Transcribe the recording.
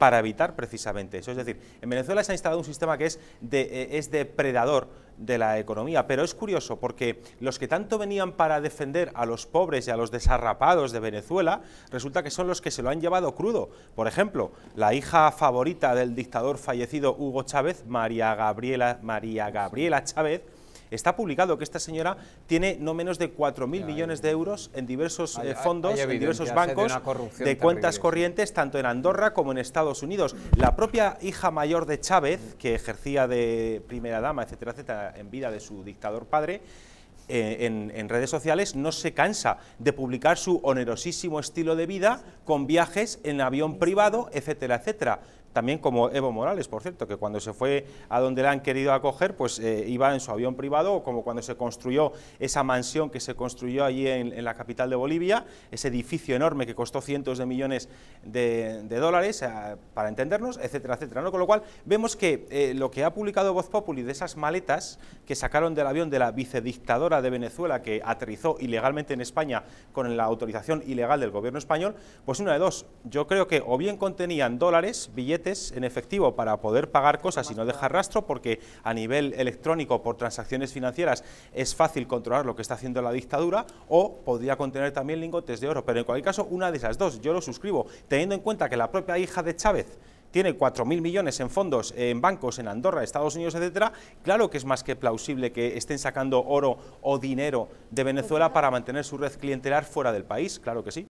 para evitar precisamente eso. Es decir, en Venezuela se ha instalado un sistema que es, de, eh, es depredador de la economía, pero es curioso porque los que tanto venían para defender a los pobres y a los desarrapados de Venezuela, resulta que son los que se lo han llevado crudo. Por ejemplo, la hija favorita del dictador fallecido Hugo Chávez, María Gabriela, María Gabriela Chávez, Está publicado que esta señora tiene no menos de 4.000 millones de euros en diversos eh, fondos, en diversos bancos, de, cuentas corrientes, tanto en Andorra como en Estados Unidos. La propia hija mayor de Chávez, que ejercía de primera dama, etcétera, etcétera, en vida de su dictador padre, eh, en, en, redes sociales no se cansa de publicar su onerosísimo estilo de vida con viajes en avión privado, etcétera, etcétera también como Evo Morales, por cierto, que cuando se fue a donde le han querido acoger, pues eh, iba en su avión privado, o como cuando se construyó esa mansión que se construyó allí en, la capital de Bolivia, ese edificio enorme que costó cientos de millones de, dólares, eh, para entendernos, etcétera, etcétera. ¿no? Con lo cual, vemos que eh, lo que ha publicado Voz Populi de esas maletas que sacaron del avión de la vicedictadora de Venezuela que aterrizó ilegalmente en España con la autorización ilegal del gobierno español, pues una de dos, yo creo que o bien contenían dólares, billetes, en efectivo para poder pagar cosas y no dejar rastro, porque a nivel electrónico, por transacciones financieras, es fácil controlar lo que está haciendo la dictadura, o podría contener también lingotes de oro. Pero en cualquier caso, una de esas dos, yo lo suscribo, teniendo en cuenta que la propia hija de Chávez tiene 4.000 millones en fondos, en bancos, en Andorra, Estados Unidos, etcétera, claro que es más que plausible que estén sacando oro o dinero de Venezuela para mantener su red clientelar fuera del país, claro que sí.